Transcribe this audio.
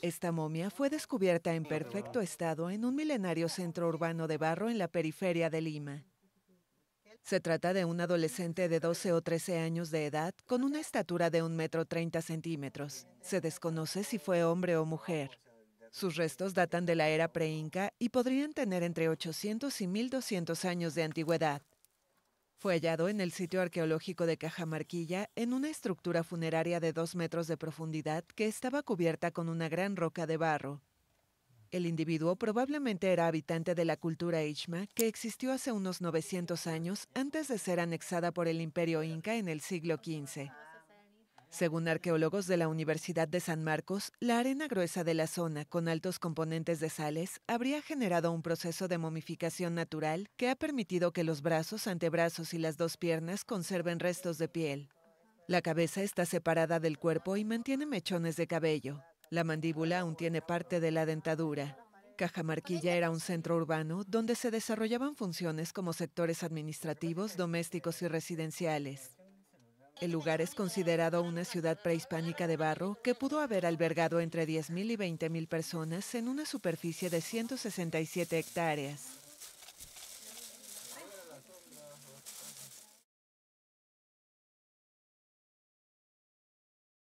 Esta momia fue descubierta en perfecto estado en un milenario centro urbano de barro en la periferia de Lima. Se trata de un adolescente de 12 o 13 años de edad con una estatura de un metro 30 centímetros. Se desconoce si fue hombre o mujer. Sus restos datan de la era preinca y podrían tener entre 800 y 1200 años de antigüedad. Fue hallado en el sitio arqueológico de Cajamarquilla en una estructura funeraria de dos metros de profundidad que estaba cubierta con una gran roca de barro. El individuo probablemente era habitante de la cultura Ichma, que existió hace unos 900 años antes de ser anexada por el imperio inca en el siglo XV. Según arqueólogos de la Universidad de San Marcos, la arena gruesa de la zona, con altos componentes de sales, habría generado un proceso de momificación natural que ha permitido que los brazos, antebrazos y las dos piernas conserven restos de piel. La cabeza está separada del cuerpo y mantiene mechones de cabello. La mandíbula aún tiene parte de la dentadura. Cajamarquilla era un centro urbano donde se desarrollaban funciones como sectores administrativos, domésticos y residenciales. El lugar es considerado una ciudad prehispánica de barro que pudo haber albergado entre 10.000 y 20.000 personas en una superficie de 167 hectáreas.